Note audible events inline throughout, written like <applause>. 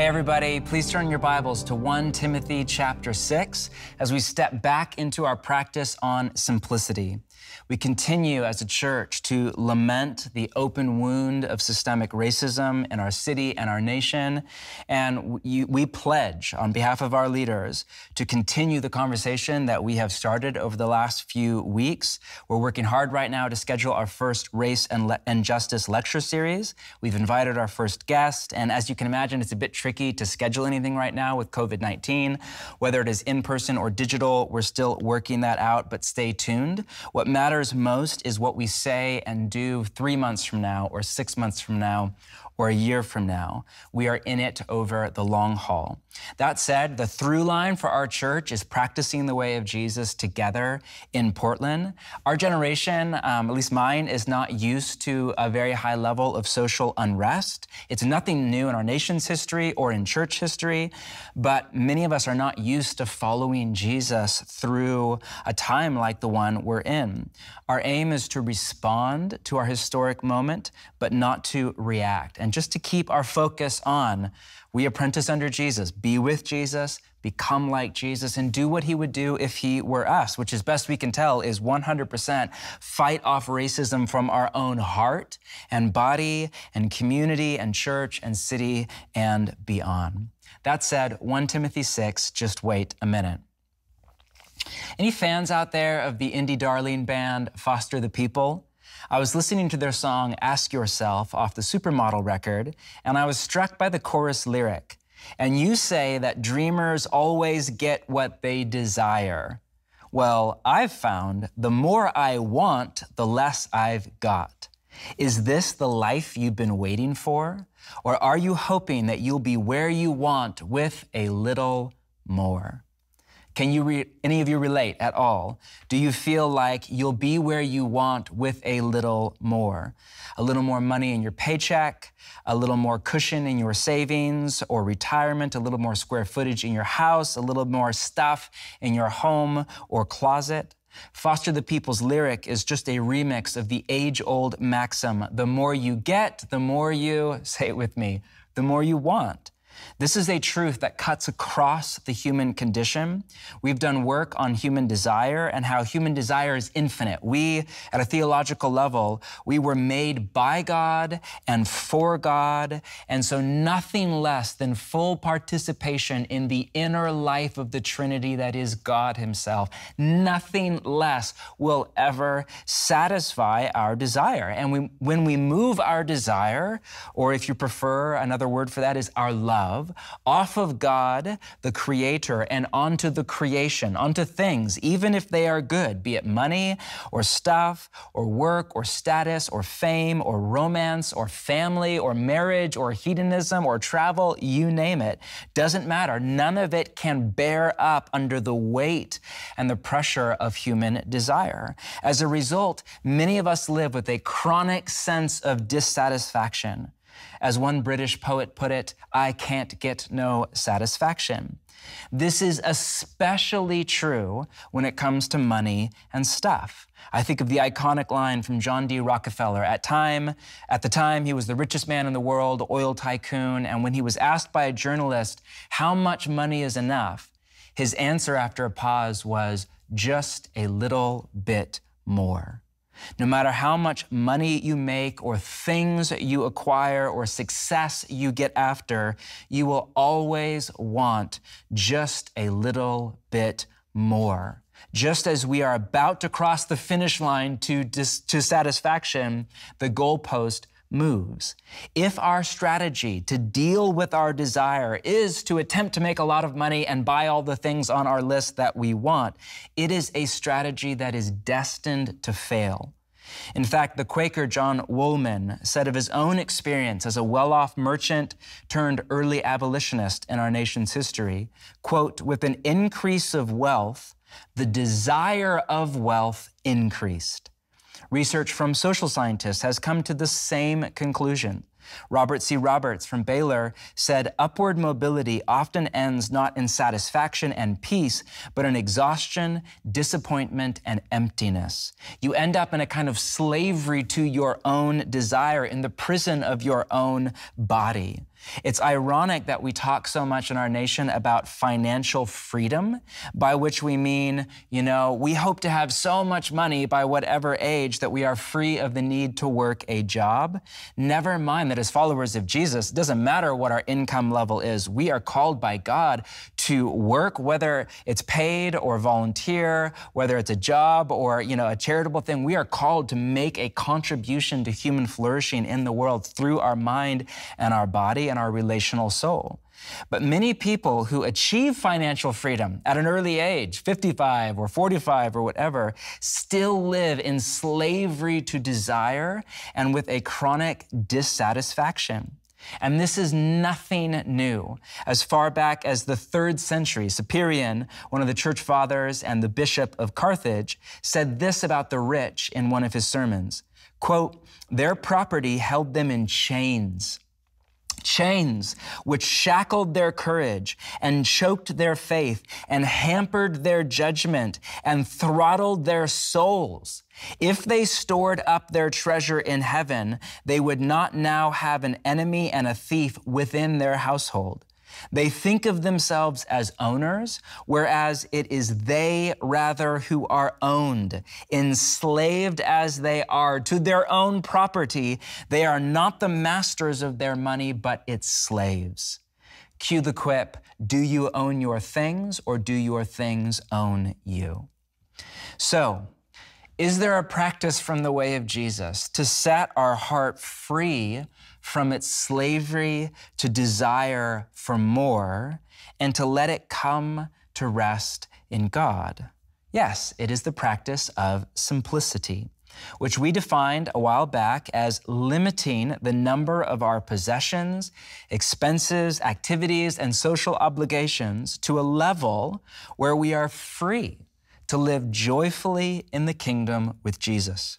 Hey, everybody, please turn your Bibles to 1 Timothy chapter 6 as we step back into our practice on simplicity. We continue as a church to lament the open wound of systemic racism in our city and our nation. And we pledge on behalf of our leaders to continue the conversation that we have started over the last few weeks. We're working hard right now to schedule our first race and, Le- and justice lecture series. We've invited our first guest. And as you can imagine, it's a bit tricky to schedule anything right now with COVID 19. Whether it is in person or digital, we're still working that out, but stay tuned. What matters most is what we say and do three months from now or six months from now or a year from now. We are in it over the long haul. That said, the through line for our church is practicing the way of Jesus together in Portland. Our generation, um, at least mine, is not used to a very high level of social unrest. It's nothing new in our nation's history or in church history, but many of us are not used to following Jesus through a time like the one we're in. Our aim is to respond to our historic moment, but not to react. And and just to keep our focus on we apprentice under Jesus, be with Jesus, become like Jesus, and do what he would do if he were us, which, as best we can tell, is 100% fight off racism from our own heart and body and community and church and city and beyond. That said, 1 Timothy 6, just wait a minute. Any fans out there of the indie darling band Foster the People? I was listening to their song Ask Yourself off the Supermodel record, and I was struck by the chorus lyric. And you say that dreamers always get what they desire. Well, I've found the more I want, the less I've got. Is this the life you've been waiting for? Or are you hoping that you'll be where you want with a little more? Can you re- any of you relate at all? Do you feel like you'll be where you want with a little more? A little more money in your paycheck, a little more cushion in your savings or retirement, a little more square footage in your house, a little more stuff in your home or closet? Foster the People's lyric is just a remix of the age old maxim the more you get, the more you, <laughs> say it with me, the more you want. This is a truth that cuts across the human condition. We've done work on human desire and how human desire is infinite. We, at a theological level, we were made by God and for God, and so nothing less than full participation in the inner life of the Trinity that is God Himself. Nothing less will ever satisfy our desire. And we, when we move our desire, or if you prefer, another word for that is our love love off of God, the Creator, and onto the creation, onto things, even if they are good, be it money or stuff or work or status or fame or romance or family or marriage or hedonism or travel, you name it, doesn't matter. None of it can bear up under the weight and the pressure of human desire. As a result, many of us live with a chronic sense of dissatisfaction as one British poet put it, I can't get no satisfaction. This is especially true when it comes to money and stuff. I think of the iconic line from John D. Rockefeller. At time, at the time, he was the richest man in the world, oil tycoon, and when he was asked by a journalist how much money is enough, his answer after a pause was just a little bit more. No matter how much money you make or things you acquire or success you get after, you will always want just a little bit more. Just as we are about to cross the finish line to, dis- to satisfaction, the goalpost moves. If our strategy to deal with our desire is to attempt to make a lot of money and buy all the things on our list that we want, it is a strategy that is destined to fail. In fact, the Quaker John Woolman said of his own experience as a well-off merchant turned early abolitionist in our nation's history, quote, with an increase of wealth, the desire of wealth increased. Research from social scientists has come to the same conclusion. Robert C. Roberts from Baylor said upward mobility often ends not in satisfaction and peace, but in exhaustion, disappointment, and emptiness. You end up in a kind of slavery to your own desire, in the prison of your own body. It's ironic that we talk so much in our nation about financial freedom, by which we mean, you know, we hope to have so much money by whatever age that we are free of the need to work a job. Never mind that as followers of Jesus, it doesn't matter what our income level is, we are called by God to work, whether it's paid or volunteer, whether it's a job or you know a charitable thing. We are called to make a contribution to human flourishing in the world through our mind and our body and our relational soul. But many people who achieve financial freedom at an early age, 55 or 45 or whatever, still live in slavery to desire and with a chronic dissatisfaction. And this is nothing new. As far back as the third century, Cyprian, one of the church fathers and the bishop of Carthage, said this about the rich in one of his sermons quote, Their property held them in chains Chains which shackled their courage and choked their faith and hampered their judgment and throttled their souls. If they stored up their treasure in heaven, they would not now have an enemy and a thief within their household. They think of themselves as owners, whereas it is they rather who are owned. Enslaved as they are to their own property, they are not the masters of their money, but its slaves. Cue the quip Do you own your things, or do your things own you? So, is there a practice from the way of Jesus to set our heart free from its slavery to desire for more and to let it come to rest in God. Yes, it is the practice of simplicity, which we defined a while back as limiting the number of our possessions, expenses, activities, and social obligations to a level where we are free to live joyfully in the kingdom with Jesus.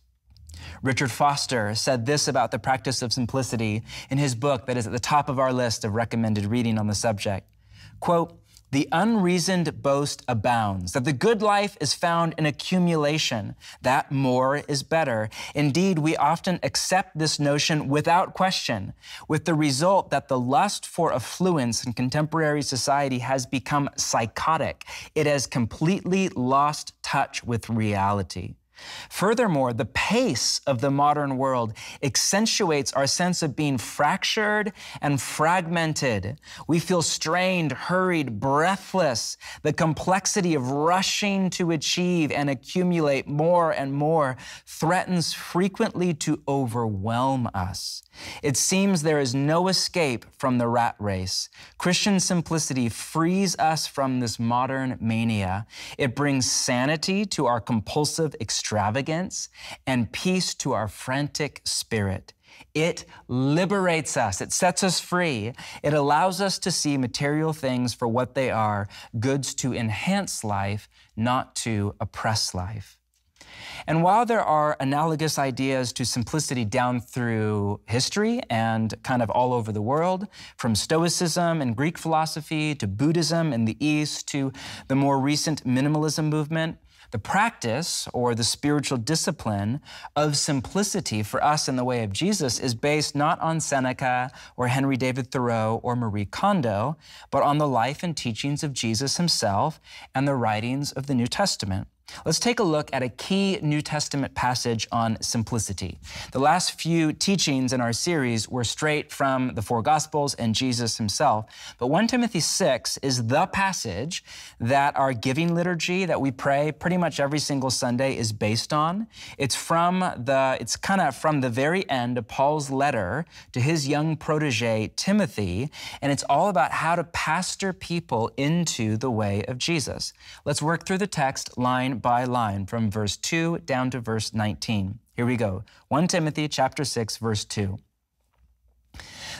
Richard Foster said this about the practice of simplicity in his book that is at the top of our list of recommended reading on the subject. Quote, the unreasoned boast abounds, that the good life is found in accumulation, that more is better. Indeed, we often accept this notion without question, with the result that the lust for affluence in contemporary society has become psychotic. It has completely lost touch with reality. Furthermore, the pace of the modern world accentuates our sense of being fractured and fragmented. We feel strained, hurried, breathless, the complexity of rushing to achieve and accumulate more and more threatens frequently to overwhelm us. It seems there is no escape from the rat race. Christian simplicity frees us from this modern mania. It brings sanity to our compulsive extremes extravagance and peace to our frantic spirit. It liberates us. It sets us free. It allows us to see material things for what they are goods to enhance life, not to oppress life. And while there are analogous ideas to simplicity down through history and kind of all over the world, from Stoicism and Greek philosophy to Buddhism in the East to the more recent minimalism movement, the practice or the spiritual discipline of simplicity for us in the way of Jesus is based not on Seneca or Henry David Thoreau or Marie Kondo, but on the life and teachings of Jesus himself and the writings of the New Testament. Let's take a look at a key New Testament passage on simplicity. The last few teachings in our series were straight from the four Gospels and Jesus himself, but 1 Timothy 6 is the passage that our giving liturgy that we pray pretty much every single Sunday is based on. It's from the it's kind of from the very end of Paul's letter to his young protege Timothy, and it's all about how to pastor people into the way of Jesus. Let's work through the text line by line from verse 2 down to verse 19. Here we go. 1 Timothy chapter 6 verse 2.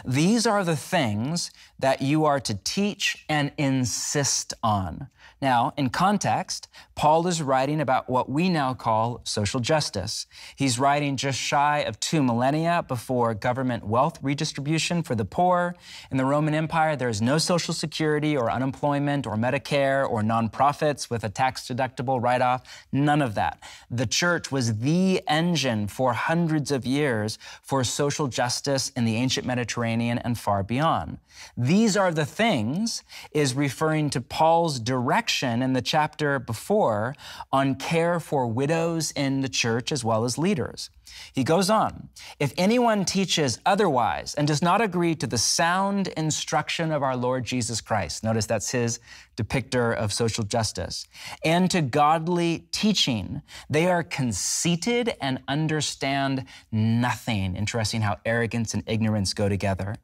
These are the things that you are to teach and insist on. Now, in context, Paul is writing about what we now call social justice. He's writing just shy of two millennia before government wealth redistribution for the poor. In the Roman Empire, there is no social security or unemployment or Medicare or nonprofits with a tax deductible write off, none of that. The church was the engine for hundreds of years for social justice in the ancient Mediterranean Mediterranean, and far beyond. These are the things is referring to Paul's direction in the chapter before on care for widows in the church as well as leaders. He goes on If anyone teaches otherwise and does not agree to the sound instruction of our Lord Jesus Christ, notice that's his depictor of social justice, and to godly teaching, they are conceited and understand nothing. Interesting how arrogance and ignorance go together.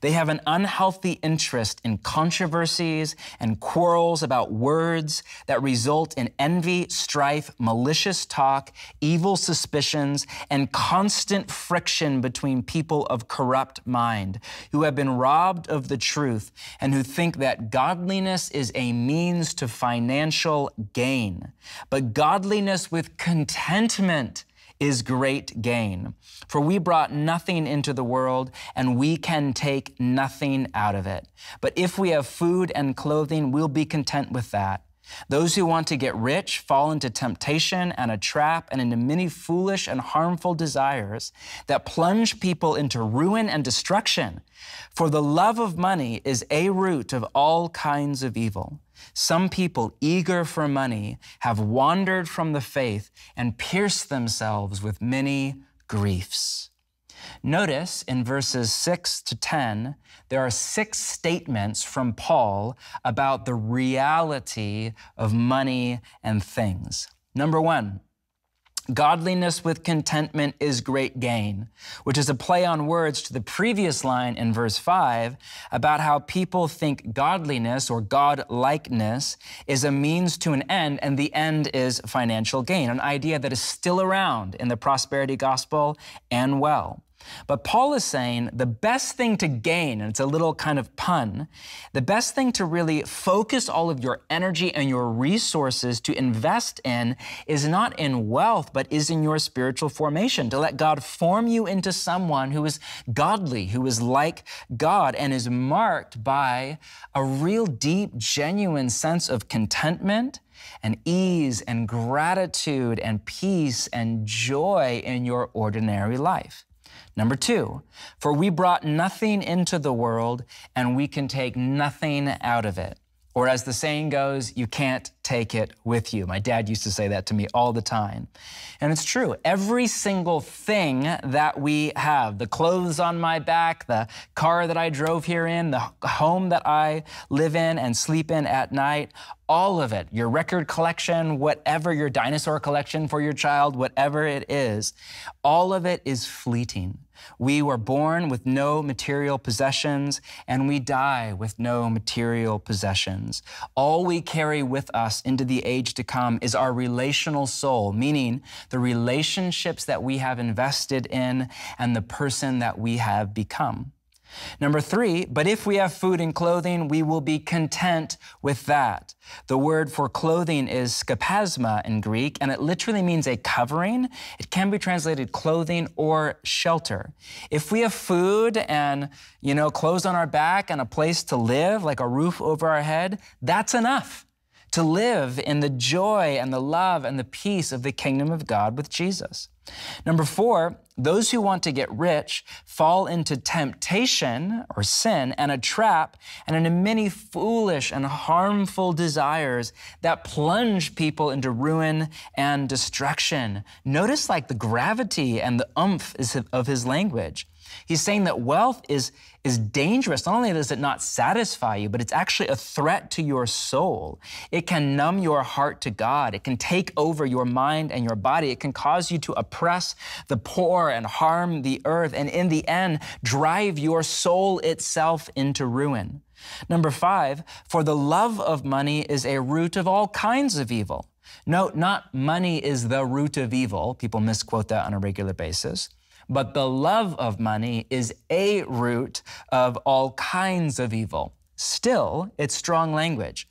They have an unhealthy interest in controversies and quarrels about words that result in envy, strife, malicious talk, evil suspicions, and constant friction between people of corrupt mind who have been robbed of the truth and who think that godliness is a means to financial gain. But godliness with contentment is great gain. For we brought nothing into the world, and we can take nothing out of it. But if we have food and clothing, we'll be content with that. Those who want to get rich fall into temptation and a trap and into many foolish and harmful desires that plunge people into ruin and destruction. For the love of money is a root of all kinds of evil. Some people eager for money have wandered from the faith and pierced themselves with many griefs. Notice in verses 6 to 10, there are six statements from Paul about the reality of money and things. Number one, Godliness with contentment is great gain, which is a play on words to the previous line in verse 5 about how people think godliness or godlikeness is a means to an end, and the end is financial gain, an idea that is still around in the prosperity gospel and well. But Paul is saying the best thing to gain, and it's a little kind of pun, the best thing to really focus all of your energy and your resources to invest in is not in wealth, but is in your spiritual formation, to let God form you into someone who is godly, who is like God, and is marked by a real deep, genuine sense of contentment and ease and gratitude and peace and joy in your ordinary life. Number two, for we brought nothing into the world and we can take nothing out of it. Or as the saying goes, you can't take it with you. My dad used to say that to me all the time. And it's true. Every single thing that we have, the clothes on my back, the car that I drove here in, the home that I live in and sleep in at night, all of it, your record collection, whatever your dinosaur collection for your child, whatever it is, all of it is fleeting. We were born with no material possessions, and we die with no material possessions. All we carry with us into the age to come is our relational soul, meaning the relationships that we have invested in and the person that we have become. Number three, but if we have food and clothing, we will be content with that. The word for clothing is skapasma in Greek, and it literally means a covering. It can be translated clothing or shelter. If we have food and, you know, clothes on our back and a place to live, like a roof over our head, that's enough to live in the joy and the love and the peace of the kingdom of God with Jesus. Number four, those who want to get rich fall into temptation or sin and a trap and into many foolish and harmful desires that plunge people into ruin and destruction. Notice like the gravity and the umph of his language. He's saying that wealth is, is dangerous. Not only does it not satisfy you, but it's actually a threat to your soul. It can numb your heart to God. It can take over your mind and your body. It can cause you to oppress the poor and harm the earth, and in the end, drive your soul itself into ruin. Number five, for the love of money is a root of all kinds of evil. Note, not money is the root of evil. People misquote that on a regular basis. But the love of money is a root of all kinds of evil. Still, it's strong language.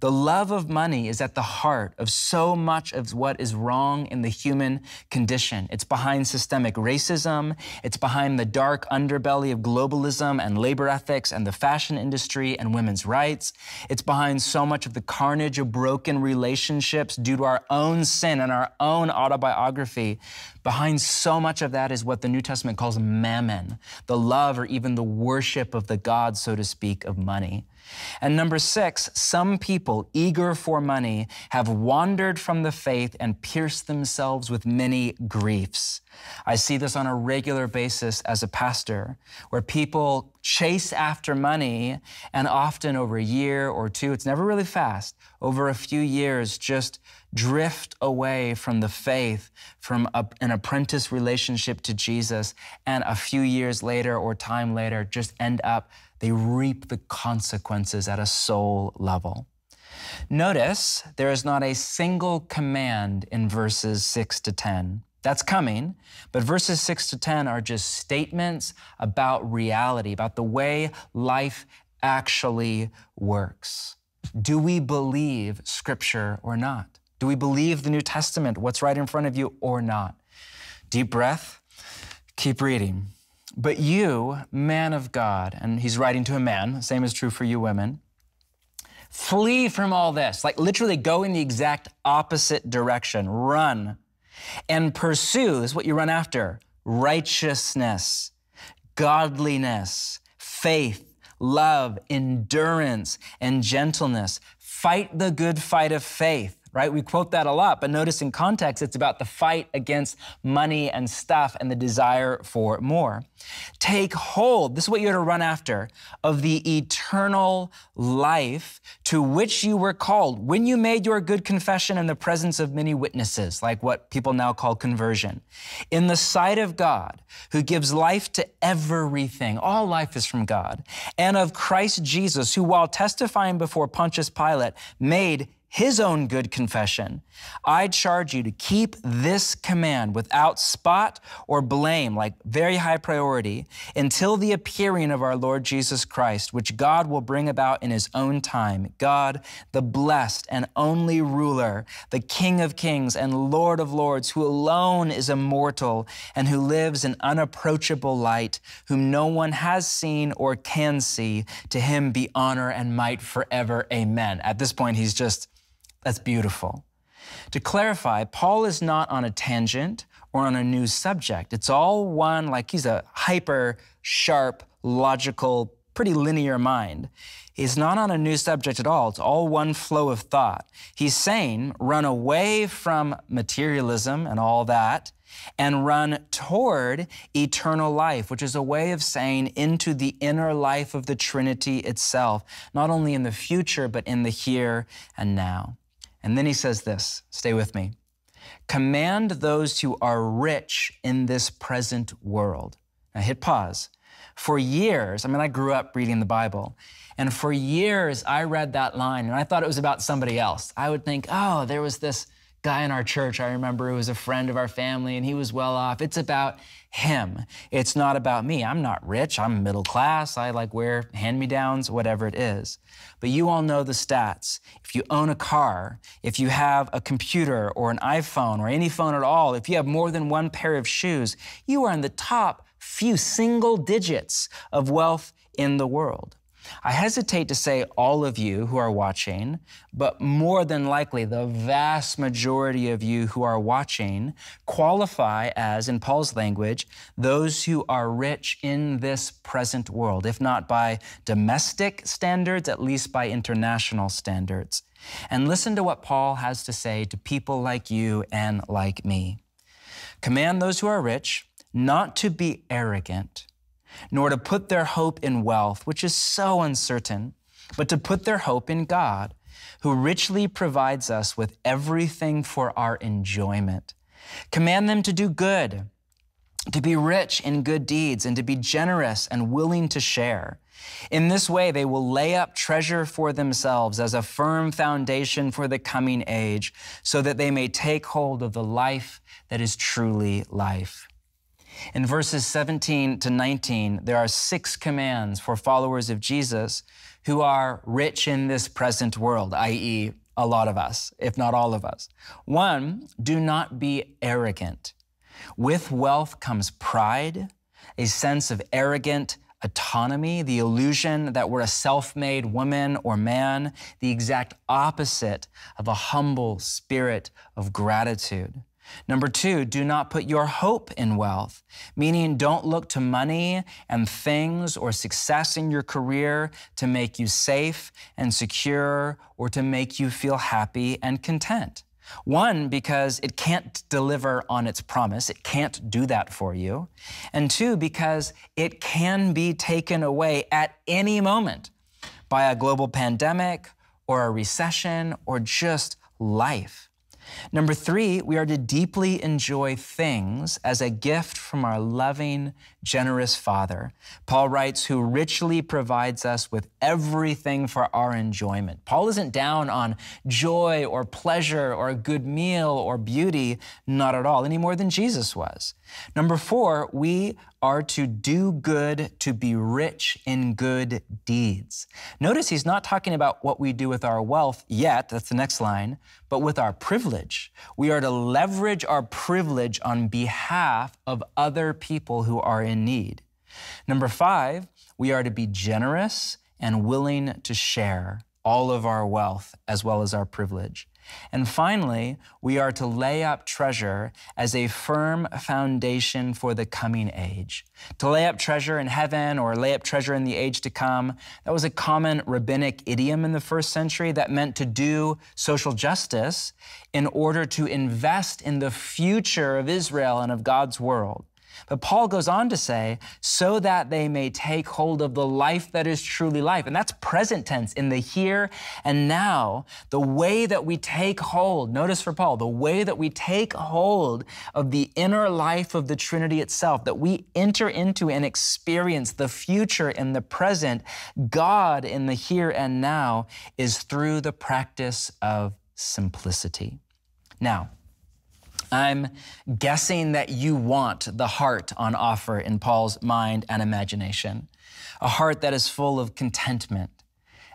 The love of money is at the heart of so much of what is wrong in the human condition. It's behind systemic racism, it's behind the dark underbelly of globalism and labor ethics and the fashion industry and women's rights. It's behind so much of the carnage of broken relationships due to our own sin and our own autobiography. Behind so much of that is what the New Testament calls mammon, the love or even the worship of the God, so to speak, of money. And number six, some people eager for money have wandered from the faith and pierced themselves with many griefs. I see this on a regular basis as a pastor, where people chase after money and often over a year or two, it's never really fast, over a few years, just drift away from the faith, from a, an apprentice relationship to Jesus, and a few years later or time later just end up, they reap the consequences at a soul level. Notice there is not a single command in verses 6 to 10. That's coming, but verses 6 to 10 are just statements about reality, about the way life actually works. Do we believe Scripture or not? Do we believe the New Testament, what's right in front of you, or not? Deep breath, keep reading. But you, man of God, and he's writing to a man, same is true for you women, flee from all this. Like literally go in the exact opposite direction, run and pursue is what you run after righteousness, godliness, faith, love, endurance, and gentleness. Fight the good fight of faith right? We quote that a lot, but notice in context, it's about the fight against money and stuff and the desire for more. Take hold, this is what you're to run after, of the eternal life to which you were called when you made your good confession in the presence of many witnesses, like what people now call conversion. In the sight of God, who gives life to everything, all life is from God, and of Christ Jesus, who, while testifying before Pontius Pilate, made his own good confession. I charge you to keep this command without spot or blame, like very high priority, until the appearing of our Lord Jesus Christ, which God will bring about in his own time. God, the blessed and only ruler, the King of kings and Lord of lords, who alone is immortal and who lives in unapproachable light, whom no one has seen or can see, to him be honor and might forever. Amen. At this point, he's just that's beautiful. To clarify, Paul is not on a tangent or on a new subject. It's all one, like he's a hyper sharp, logical, pretty linear mind. He's not on a new subject at all. It's all one flow of thought. He's saying, run away from materialism and all that and run toward eternal life, which is a way of saying into the inner life of the Trinity itself, not only in the future, but in the here and now. And then he says this stay with me. Command those who are rich in this present world. Now hit pause. For years, I mean, I grew up reading the Bible, and for years I read that line and I thought it was about somebody else. I would think, oh, there was this guy in our church I remember who was a friend of our family and he was well off. It's about him. It's not about me. I'm not rich. I'm middle class. I like wear hand me downs, whatever it is. But you all know the stats. If you own a car, if you have a computer or an iPhone or any phone at all, if you have more than one pair of shoes, you are in the top few single digits of wealth in the world. I hesitate to say all of you who are watching, but more than likely, the vast majority of you who are watching qualify as, in Paul's language, those who are rich in this present world, if not by domestic standards, at least by international standards. And listen to what Paul has to say to people like you and like me. Command those who are rich not to be arrogant nor to put their hope in wealth, which is so uncertain, but to put their hope in God, who richly provides us with everything for our enjoyment. Command them to do good, to be rich in good deeds, and to be generous and willing to share. In this way, they will lay up treasure for themselves as a firm foundation for the coming age, so that they may take hold of the life that is truly life. In verses 17 to 19, there are six commands for followers of Jesus who are rich in this present world, i.e., a lot of us, if not all of us. One, do not be arrogant. With wealth comes pride, a sense of arrogant autonomy, the illusion that we're a self made woman or man, the exact opposite of a humble spirit of gratitude. Number two, do not put your hope in wealth, meaning don't look to money and things or success in your career to make you safe and secure or to make you feel happy and content. One, because it can't deliver on its promise, it can't do that for you. And two, because it can be taken away at any moment by a global pandemic or a recession or just life. Number three, we are to deeply enjoy things as a gift from our loving generous Father. Paul writes, who richly provides us with everything for our enjoyment. Paul isn't down on joy or pleasure or a good meal or beauty, not at all, any more than Jesus was. Number four, we are to do good, to be rich in good deeds. Notice he's not talking about what we do with our wealth yet, that's the next line, but with our privilege. We are to leverage our privilege on behalf of other people who are in in need. Number five, we are to be generous and willing to share all of our wealth as well as our privilege. And finally, we are to lay up treasure as a firm foundation for the coming age. To lay up treasure in heaven or lay up treasure in the age to come, that was a common rabbinic idiom in the first century that meant to do social justice in order to invest in the future of Israel and of God's world. But Paul goes on to say, so that they may take hold of the life that is truly life. And that's present tense in the here and now. The way that we take hold, notice for Paul, the way that we take hold of the inner life of the Trinity itself, that we enter into and experience the future and the present, God in the here and now, is through the practice of simplicity. Now, I'm guessing that you want the heart on offer in Paul's mind and imagination, a heart that is full of contentment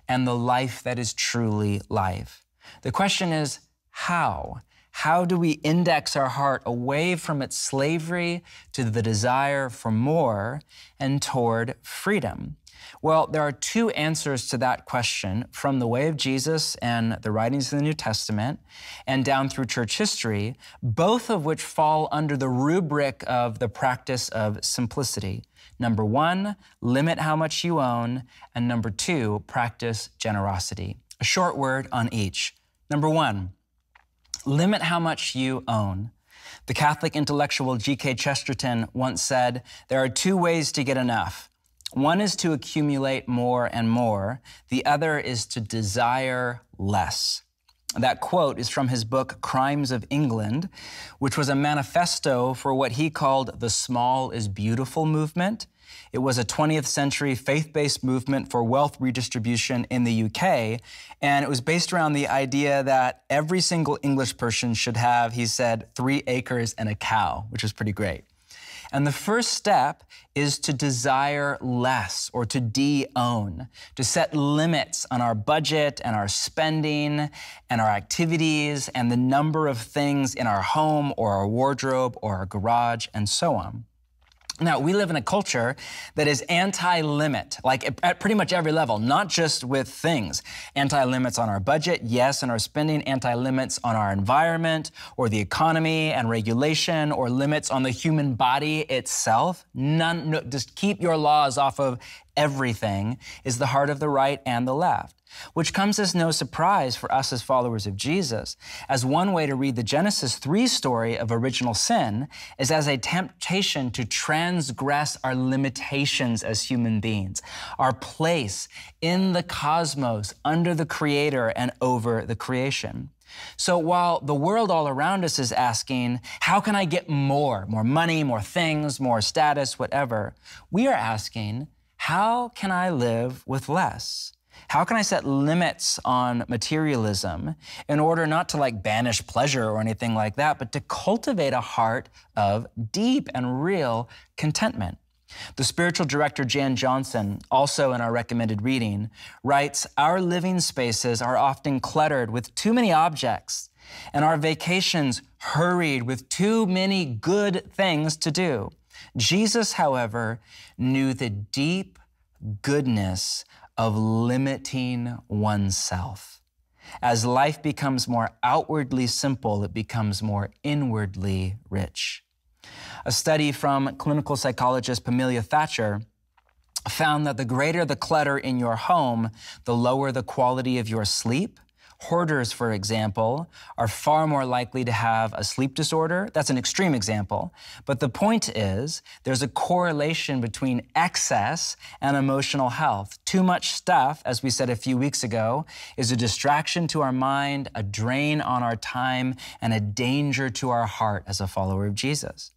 and the life that is truly life. The question is how? How do we index our heart away from its slavery to the desire for more and toward freedom? Well, there are two answers to that question from the way of Jesus and the writings of the New Testament and down through church history, both of which fall under the rubric of the practice of simplicity. Number one, limit how much you own, and number two, practice generosity. A short word on each. Number one, limit how much you own. The Catholic intellectual G.K. Chesterton once said, There are two ways to get enough one is to accumulate more and more, the other is to desire less. That quote is from his book, Crimes of England, which was a manifesto for what he called the Small is Beautiful movement. It was a 20th century faith based movement for wealth redistribution in the UK. And it was based around the idea that every single English person should have, he said, three acres and a cow, which was pretty great. And the first step is to desire less or to de own, to set limits on our budget and our spending and our activities and the number of things in our home or our wardrobe or our garage and so on. Now, we live in a culture that is anti limit, like at pretty much every level, not just with things. Anti limits on our budget, yes, and our spending, anti limits on our environment or the economy and regulation, or limits on the human body itself. None, no, just keep your laws off of everything is the heart of the right and the left which comes as no surprise for us as followers of Jesus, as one way to read the Genesis 3 story of original sin is as a temptation to transgress our limitations as human beings, our place in the cosmos, under the Creator and over the creation. So while the world all around us is asking, how can I get more, more money, more things, more status, whatever, we are asking, how can I live with less? How can I set limits on materialism in order not to like banish pleasure or anything like that, but to cultivate a heart of deep and real contentment? The spiritual director Jan Johnson, also in our recommended reading, writes Our living spaces are often cluttered with too many objects, and our vacations hurried with too many good things to do. Jesus, however, knew the deep goodness of limiting oneself. As life becomes more outwardly simple, it becomes more inwardly rich. A study from clinical psychologist Pamela Thatcher found that the greater the clutter in your home, the lower the quality of your sleep, Hoarders, for example, are far more likely to have a sleep disorder. That's an extreme example. But the point is, there's a correlation between excess and emotional health. Too much stuff, as we said a few weeks ago, is a distraction to our mind, a drain on our time, and a danger to our heart as a follower of Jesus.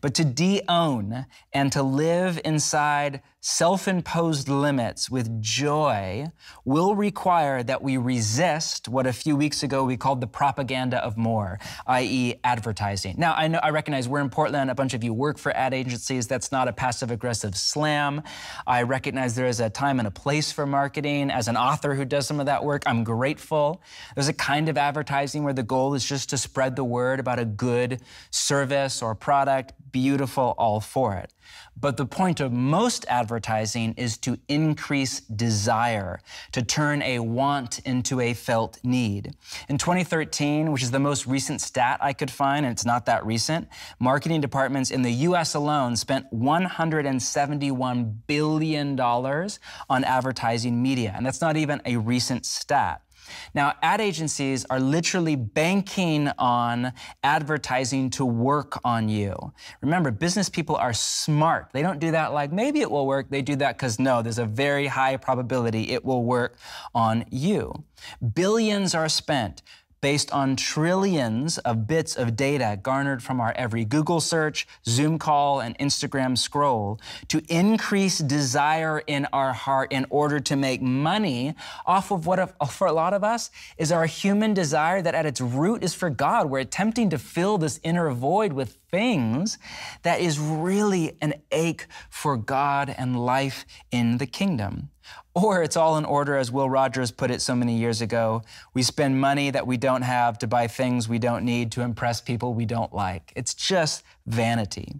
But to de own and to live inside self imposed limits with joy will require that we resist what a few weeks ago we called the propaganda of more, i.e., advertising. Now, I, know, I recognize we're in Portland, a bunch of you work for ad agencies. That's not a passive aggressive slam. I recognize there is a time and a place for marketing. As an author who does some of that work, I'm grateful. There's a kind of advertising where the goal is just to spread the word about a good service or product beautiful, all for it. But the point of most advertising is to increase desire, to turn a want into a felt need. In 2013, which is the most recent stat I could find, and it's not that recent, marketing departments in the US alone spent $171 billion on advertising media. And that's not even a recent stat. Now, ad agencies are literally banking on advertising to work on you. Remember, business people are smart. They don't do that like maybe it will work. They do that because no, there's a very high probability it will work on you. Billions are spent based on trillions of bits of data garnered from our every Google search, Zoom call, and Instagram scroll to increase desire in our heart in order to make money off of what, <laughs> for a lot of us, is our human desire that at its root is for God. We're attempting to fill this inner void with things that is really an ache for God and life in the kingdom. Or it's all in order, as Will Rogers put it so many years ago we spend money that we don't have to buy things we don't need to impress people we don't like. It's just vanity.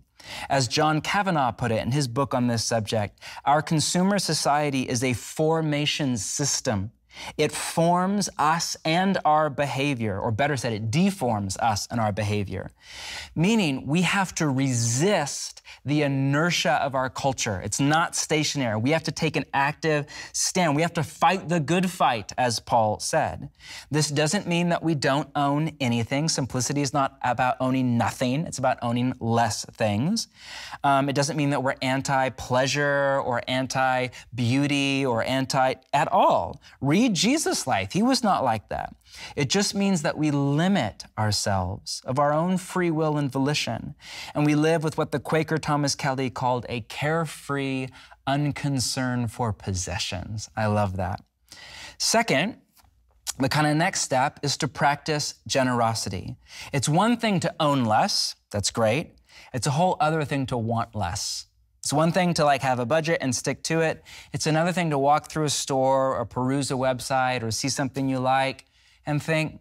As John Kavanaugh put it in his book on this subject, our consumer society is a formation system it forms us and our behavior, or better said, it deforms us and our behavior. Meaning, we have to resist the inertia of our culture. It's not stationary. We have to take an active stand. We have to fight the good fight, as Paul said. This doesn't mean that we don't own anything. Simplicity is not about owning nothing, it's about owning less things. Um, it doesn't mean that we're anti pleasure or anti beauty or anti at all. Read Read Jesus' life. He was not like that. It just means that we limit ourselves of our own free will and volition, and we live with what the Quaker Thomas Kelly called a carefree unconcern for possessions. I love that. Second, the kind of next step is to practice generosity. It's one thing to own less, that's great. It's a whole other thing to want less. It's one thing to like have a budget and stick to it. It's another thing to walk through a store or peruse a website or see something you like and think,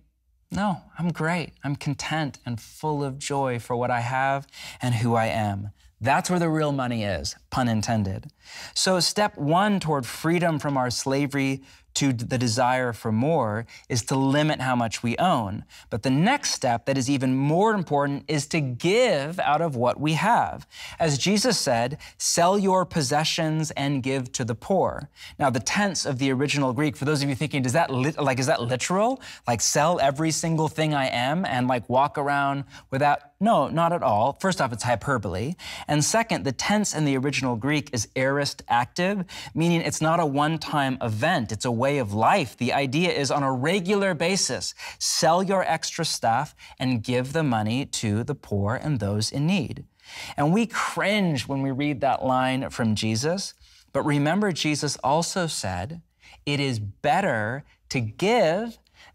no, I'm great. I'm content and full of joy for what I have and who I am. That's where the real money is, pun intended. So, step one toward freedom from our slavery to the desire for more is to limit how much we own. But the next step that is even more important is to give out of what we have. As Jesus said, sell your possessions and give to the poor. Now, the tense of the original Greek, for those of you thinking, does that like is that literal? Like sell every single thing I am and like walk around without no, not at all. First off, it's hyperbole. And second, the tense in the original Greek is aorist active, meaning it's not a one-time event. It's a way way of life. The idea is on a regular basis, sell your extra stuff and give the money to the poor and those in need. And we cringe when we read that line from Jesus. But remember, Jesus also said, It is better to give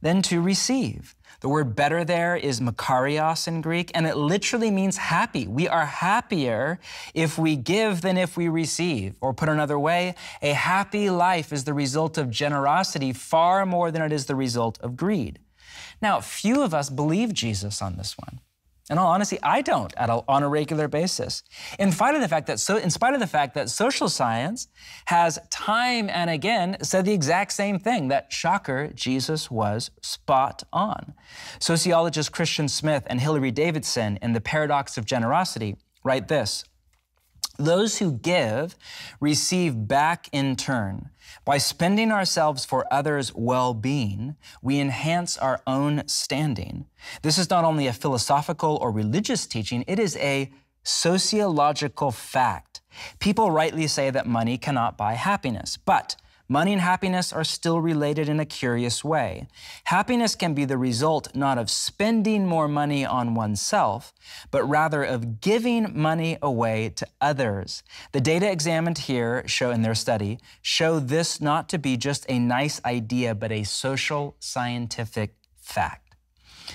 than to receive. The word better there is makarios in Greek, and it literally means happy. We are happier if we give than if we receive. Or put another way, a happy life is the result of generosity far more than it is the result of greed. Now, few of us believe Jesus on this one. In all honesty, I don't at a, on a regular basis. In spite of the fact that so, in spite of the fact that social science has time and again said the exact same thing that shocker Jesus was spot on. Sociologists Christian Smith and Hillary Davidson in The Paradox of Generosity write this. Those who give receive back in turn. By spending ourselves for others' well being, we enhance our own standing. This is not only a philosophical or religious teaching, it is a sociological fact. People rightly say that money cannot buy happiness, but Money and happiness are still related in a curious way. Happiness can be the result not of spending more money on oneself, but rather of giving money away to others. The data examined here show in their study show this not to be just a nice idea, but a social scientific fact.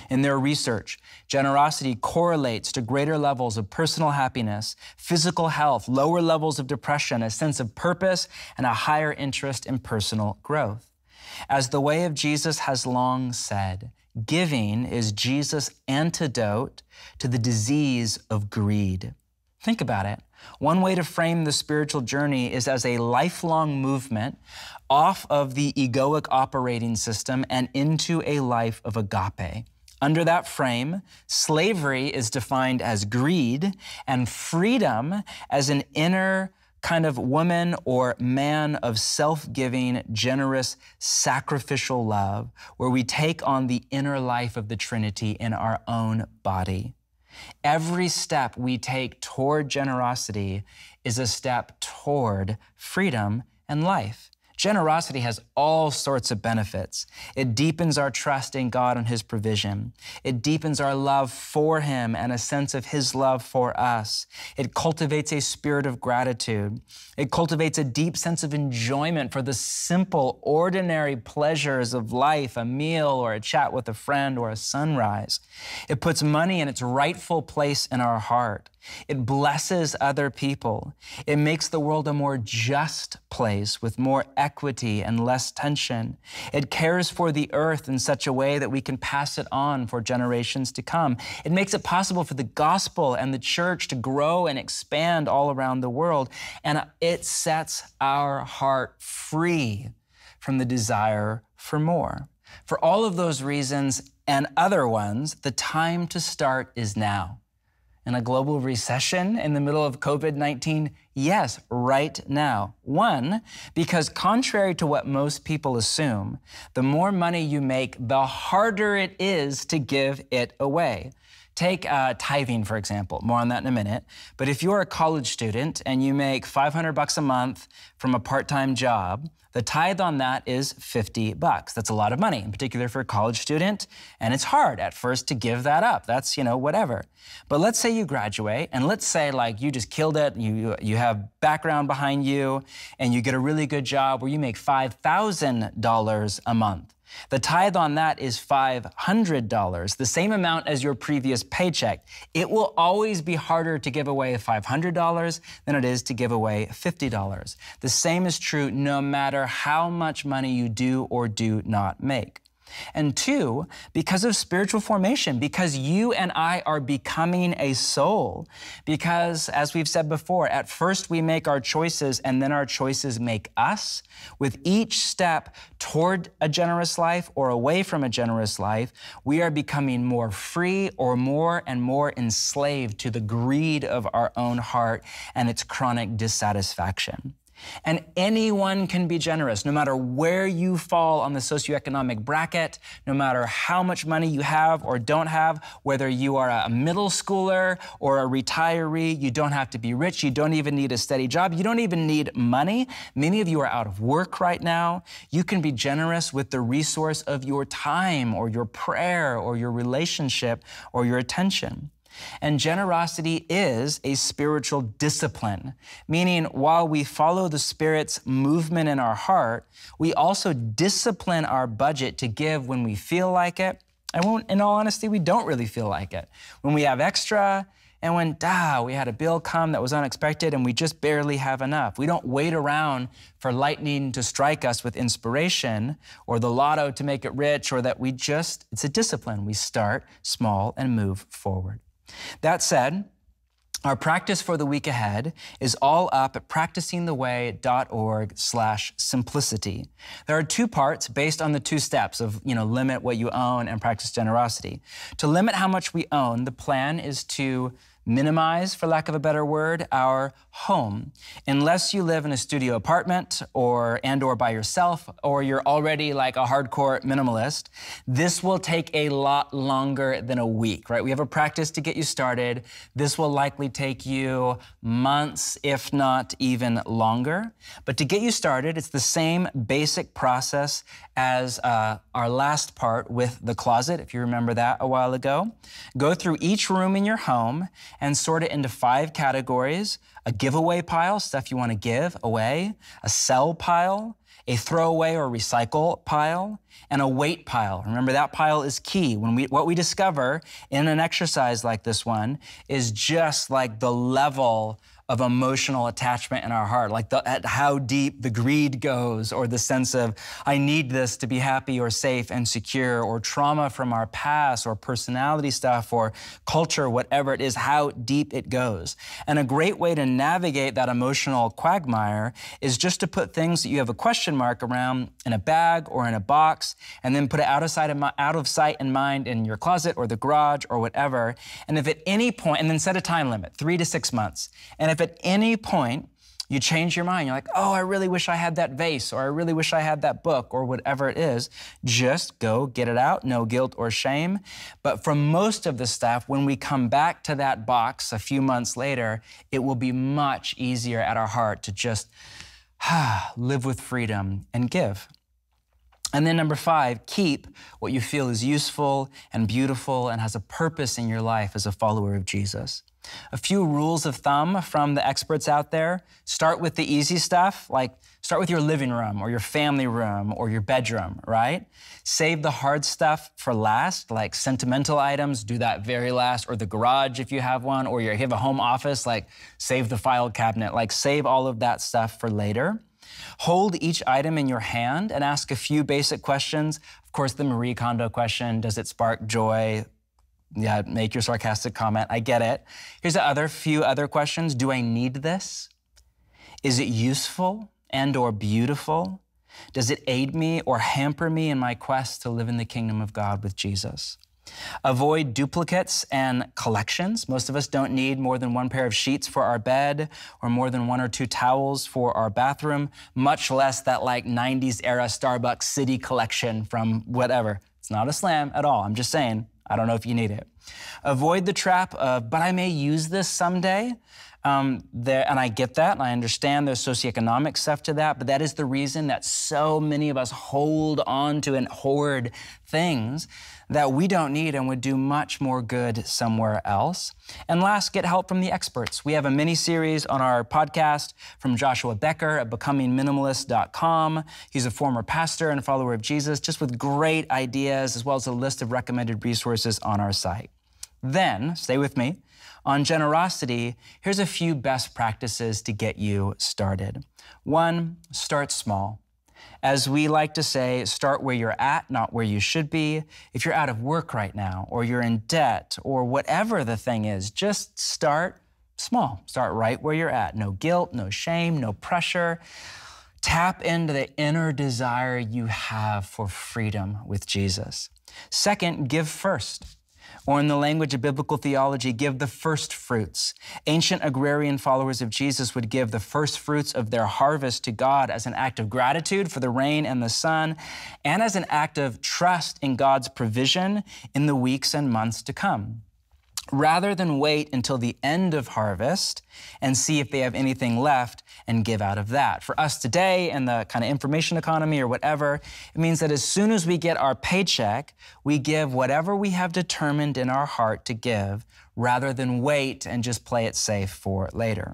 In their research, Generosity correlates to greater levels of personal happiness, physical health, lower levels of depression, a sense of purpose, and a higher interest in personal growth. As the way of Jesus has long said, giving is Jesus' antidote to the disease of greed. Think about it. One way to frame the spiritual journey is as a lifelong movement off of the egoic operating system and into a life of agape. Under that frame, slavery is defined as greed and freedom as an inner kind of woman or man of self giving, generous, sacrificial love, where we take on the inner life of the Trinity in our own body. Every step we take toward generosity is a step toward freedom and life. Generosity has all sorts of benefits. It deepens our trust in God and His provision. It deepens our love for Him and a sense of His love for us. It cultivates a spirit of gratitude. It cultivates a deep sense of enjoyment for the simple, ordinary pleasures of life a meal or a chat with a friend or a sunrise. It puts money in its rightful place in our heart. It blesses other people. It makes the world a more just place with more equity and less tension. It cares for the earth in such a way that we can pass it on for generations to come. It makes it possible for the gospel and the church to grow and expand all around the world. And it sets our heart free from the desire for more. For all of those reasons and other ones, the time to start is now in a global recession in the middle of COVID 19? Yes, right now. One, because contrary to what most people assume, the more money you make, the harder it is to give it away. Take uh, tithing, for example, more on that in a minute. But if you're a college student and you make 500 bucks a month from a part time job, the tithe on that is 50 bucks. That's a lot of money, in particular for a college student, and it's hard at first to give that up. That's, you know, whatever. But let's say you graduate, and let's say, like, you just killed it, you, you have background behind you, and you get a really good job where you make $5,000 a month. The tithe on that is $500, the same amount as your previous paycheck. It will always be harder to give away $500 than it is to give away $50. The same is true no matter how much money you do or do not make. And two, because of spiritual formation, because you and I are becoming a soul. Because, as we've said before, at first we make our choices and then our choices make us. With each step toward a generous life or away from a generous life, we are becoming more free or more and more enslaved to the greed of our own heart and its chronic dissatisfaction. And anyone can be generous, no matter where you fall on the socioeconomic bracket, no matter how much money you have or don't have, whether you are a middle schooler or a retiree, you don't have to be rich, you don't even need a steady job, you don't even need money. Many of you are out of work right now. You can be generous with the resource of your time or your prayer or your relationship or your attention. And generosity is a spiritual discipline, meaning while we follow the Spirit's movement in our heart, we also discipline our budget to give when we feel like it. And when, in all honesty, we don't really feel like it. When we have extra, and when, da, we had a bill come that was unexpected and we just barely have enough. We don't wait around for lightning to strike us with inspiration or the lotto to make it rich or that we just, it's a discipline. We start small and move forward. That said, our practice for the week ahead is all up at practicingtheway.org slash simplicity. There are two parts based on the two steps of, you know, limit what you own and practice generosity. To limit how much we own, the plan is to minimize, for lack of a better word, our home, unless you live in a studio apartment or and or by yourself or you're already like a hardcore minimalist, this will take a lot longer than a week, right? We have a practice to get you started. This will likely take you months, if not even longer. But to get you started, it's the same basic process as uh, our last part with the closet, if you remember that a while ago. Go through each room in your home and sort it into five categories a giveaway pile, stuff you want to give away, a sell pile, a throwaway or recycle pile, and a weight pile. Remember, that pile is key. When we, what we discover in an exercise like this one is just like the level of emotional attachment in our heart, like the, how deep the greed goes, or the sense of, I need this to be happy or safe and secure, or trauma from our past, or personality stuff, or culture, whatever it is, how deep it goes. And a great way to navigate that emotional quagmire is just to put things that you have a question mark around in a bag or in a box, and then put it out of sight, of, out of sight and mind in your closet or the garage or whatever. And if at any point, and then set a time limit, three to six months. And if if at any point you change your mind, you're like, oh, I really wish I had that vase, or I really wish I had that book, or whatever it is, just go get it out, no guilt or shame. But for most of the stuff, when we come back to that box a few months later, it will be much easier at our heart to just <sighs> live with freedom and give. And then number five, keep what you feel is useful and beautiful and has a purpose in your life as a follower of Jesus. A few rules of thumb from the experts out there start with the easy stuff, like start with your living room or your family room or your bedroom, right? Save the hard stuff for last, like sentimental items, do that very last, or the garage if you have one, or you have a home office, like save the file cabinet, like save all of that stuff for later. Hold each item in your hand and ask a few basic questions. Of course, the Marie Kondo question does it spark joy, yeah, make your sarcastic comment. I get it. Here's the other few other questions. Do I need this? Is it useful and or beautiful? Does it aid me or hamper me in my quest to live in the kingdom of God with Jesus? Avoid duplicates and collections. Most of us don't need more than one pair of sheets for our bed or more than one or two towels for our bathroom, much less that like 90s era Starbucks city collection from whatever. It's not a slam at all. I'm just saying I don't know if you need it. Avoid the trap of, but I may use this someday. Um, there, and I get that, and I understand there's socioeconomic stuff to that, but that is the reason that so many of us hold on to and hoard things that we don't need and would do much more good somewhere else. And last, get help from the experts. We have a mini series on our podcast from Joshua Becker at becomingminimalist.com. He's a former pastor and follower of Jesus, just with great ideas, as well as a list of recommended resources on our site. Then, stay with me, on generosity, here's a few best practices to get you started. One, start small. As we like to say, start where you're at, not where you should be. If you're out of work right now, or you're in debt, or whatever the thing is, just start small. Start right where you're at. No guilt, no shame, no pressure. Tap into the inner desire you have for freedom with Jesus. Second, give first or in the language of biblical theology, give the first fruits. Ancient agrarian followers of Jesus would give the first fruits of their harvest to God as an act of gratitude for the rain and the sun, and as an act of trust in God's provision in the weeks and months to come rather than wait until the end of harvest and see if they have anything left and give out of that. For us today and the kind of information economy or whatever, it means that as soon as we get our paycheck, we give whatever we have determined in our heart to give rather than wait and just play it safe for later.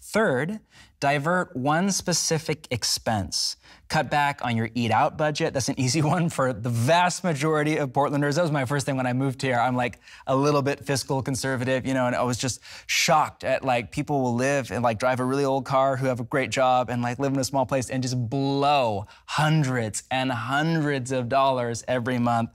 Third, divert one specific expense. Cut back on your eat out budget. That's an <laughs> easy one for the vast majority of Portlanders. That was my first thing when I moved here. I'm like a little bit fiscal conservative, you know, and I was just shocked at like people will live and like drive a really old car who have a great job and like live in a small place and just blow hundreds and hundreds of dollars every month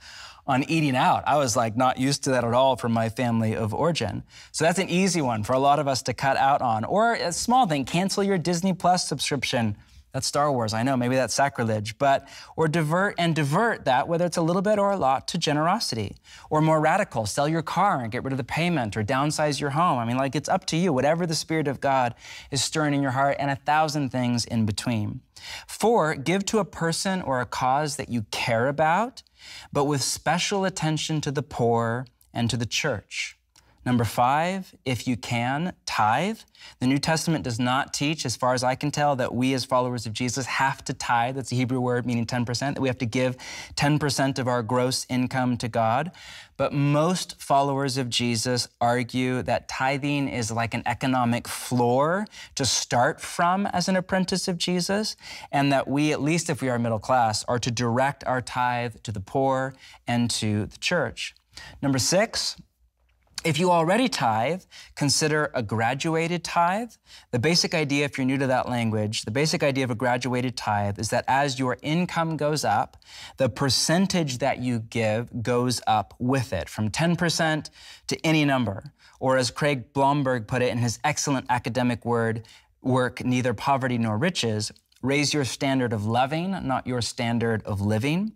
on eating out. I was like not used to that at all from my family of origin. So that's an easy one for a lot of us to cut out on. Or a small thing, cancel your Disney Plus subscription. That's Star Wars, I know, maybe that's sacrilege, but or divert and divert that, whether it's a little bit or a lot, to generosity. Or more radical, sell your car and get rid of the payment or downsize your home. I mean, like it's up to you, whatever the Spirit of God is stirring in your heart, and a thousand things in between. Four, give to a person or a cause that you care about but with special attention to the poor and to the church. Number five, if you can, tithe. The New Testament does not teach, as far as I can tell, that we as followers of Jesus have to tithe. That's a Hebrew word meaning 10%, that we have to give 10% of our gross income to God. But most followers of Jesus argue that tithing is like an economic floor to start from as an apprentice of Jesus, and that we, at least if we are middle class, are to direct our tithe to the poor and to the church. Number six, if you already tithe, consider a graduated tithe. The basic idea, if you're new to that language, the basic idea of a graduated tithe is that as your income goes up, the percentage that you give goes up with it, from 10% to any number. Or as Craig Blomberg put it in his excellent academic word, work, neither poverty nor riches, Raise your standard of loving, not your standard of living.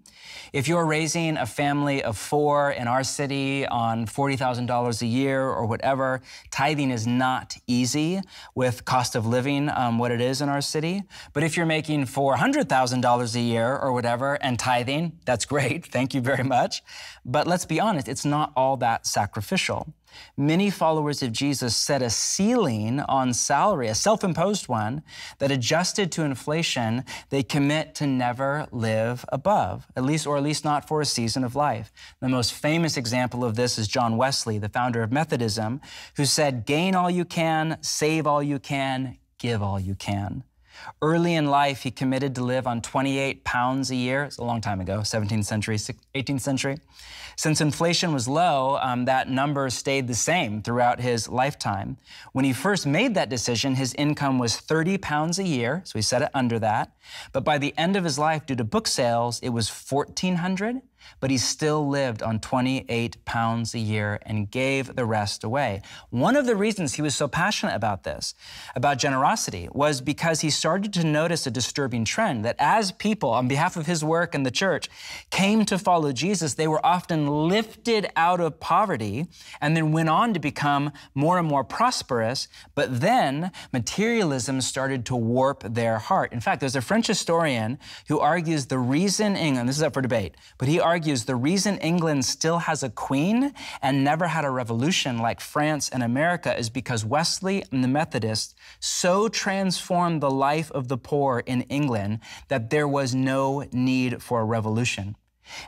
If you're raising a family of four in our city on $40,000 a year or whatever, tithing is not easy with cost of living, um, what it is in our city. But if you're making $400,000 a year or whatever and tithing, that's great. <laughs> Thank you very much. But let's be honest, it's not all that sacrificial. Many followers of Jesus set a ceiling on salary, a self imposed one, that adjusted to inflation, they commit to never live above, at least, or at least not for a season of life. The most famous example of this is John Wesley, the founder of Methodism, who said, Gain all you can, save all you can, give all you can. Early in life, he committed to live on 28 pounds a year. It's a long time ago, 17th century, 18th century. Since inflation was low, um, that number stayed the same throughout his lifetime. When he first made that decision, his income was 30 pounds a year, so he set it under that. But by the end of his life, due to book sales, it was 1,400 but he still lived on 28 pounds a year and gave the rest away. One of the reasons he was so passionate about this, about generosity, was because he started to notice a disturbing trend that as people, on behalf of his work and the church, came to follow Jesus, they were often lifted out of poverty and then went on to become more and more prosperous. But then materialism started to warp their heart. In fact, there's a French historian who argues the reason England, this is up for debate, but he argues argues the reason England still has a queen and never had a revolution like France and America is because Wesley and the Methodists so transformed the life of the poor in England that there was no need for a revolution.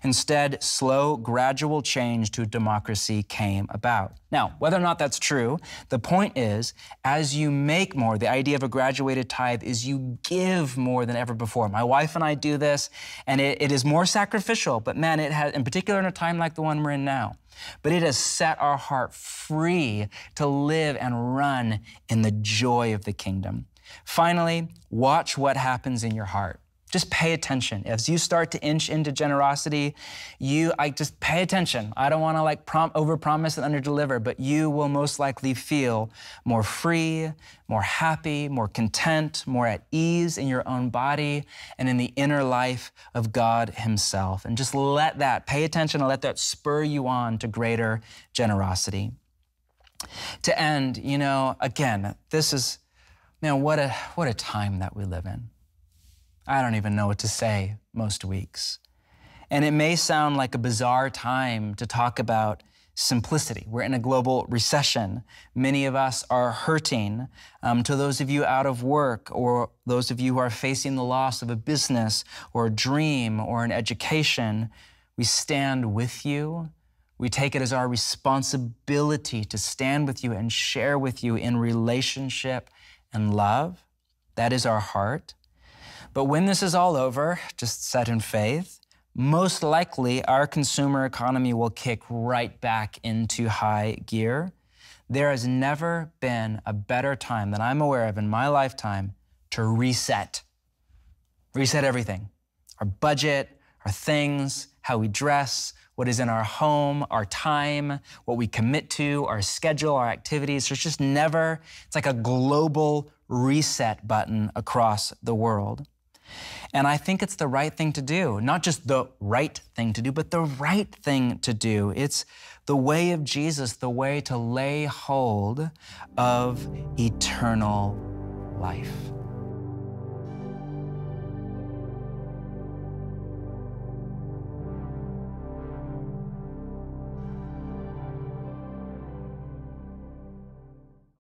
Instead, slow, gradual change to democracy came about. Now, whether or not that's true, the point is, as you make more, the idea of a graduated tithe is you give more than ever before. My wife and I do this, and it, it is more sacrificial, but man, it has, in particular in a time like the one we're in now, but it has set our heart free to live and run in the joy of the kingdom. Finally, watch what happens in your heart just pay attention. As you start to inch into generosity, you I just pay attention. I don't want to like over overpromise and underdeliver, but you will most likely feel more free, more happy, more content, more at ease in your own body and in the inner life of God himself. And just let that pay attention and let that spur you on to greater generosity. To end, you know, again, this is know what a what a time that we live in. I don't even know what to say most weeks. And it may sound like a bizarre time to talk about simplicity. We're in a global recession. Many of us are hurting. Um, to those of you out of work, or those of you who are facing the loss of a business, or a dream, or an education, we stand with you. We take it as our responsibility to stand with you and share with you in relationship and love. That is our heart. But when this is all over, just set in faith, most likely our consumer economy will kick right back into high gear. There has never been a better time that I'm aware of in my lifetime to reset. Reset everything our budget, our things, how we dress, what is in our home, our time, what we commit to, our schedule, our activities. There's just never, it's like a global reset button across the world. And I think it's the right thing to do. Not just the right thing to do, but the right thing to do. It's the way of Jesus, the way to lay hold of eternal life.